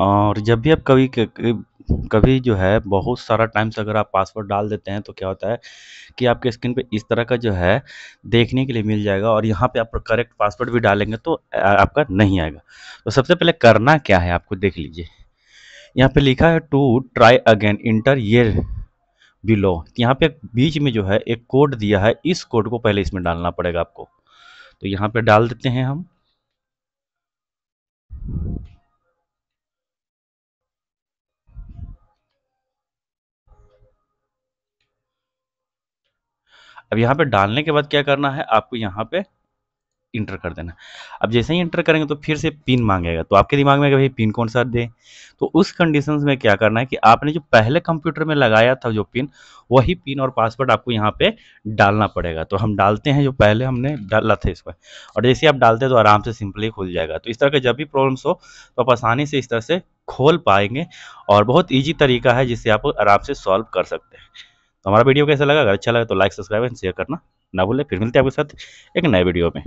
और जब भी आप कभी कभी जो है बहुत सारा टाइम्स अगर आप पासवर्ड डाल देते हैं तो क्या होता है कि आपके स्क्रीन पे इस तरह का जो है देखने के लिए मिल जाएगा और यहाँ पे आप करेक्ट पासवर्ड भी डालेंगे तो आपका नहीं आएगा तो सबसे पहले करना क्या है आपको देख लीजिए यहाँ पे लिखा है टू ट्राई अगेन इंटर ये बिलो यहाँ पे बीच में जो है एक कोड दिया है इस कोड को पहले इसमें डालना पड़ेगा आपको तो यहाँ पे डाल देते हैं हम अब यहाँ पे डालने के बाद क्या करना है आपको यहाँ पे इंटर कर देना अब जैसे ही इंटर करेंगे तो फिर से पिन मांगेगा तो आपके दिमाग में भाई पिन कौन सा दे तो उस कंडीशन में क्या करना है कि आपने जो पहले कंप्यूटर में लगाया था जो पिन वही पिन और पासवर्ड आपको यहाँ पे डालना पड़ेगा तो हम डालते हैं जो पहले हमने डाला था इस पर और जैसे आप डालते हैं तो आराम से सिंपली खुल जाएगा तो इस तरह के जब भी प्रॉब्लम्स हो तो आप आसानी से इस तरह से खोल पाएंगे और बहुत ईजी तरीका है जिससे आप आराम से सॉल्व कर सकते हैं तो हमारा वीडियो कैसा लगा अगर अच्छा लगा तो लाइक सब्सक्राइब एंड शेयर करना ना भूलें फिर मिलते हैं आपके साथ एक नए वीडियो में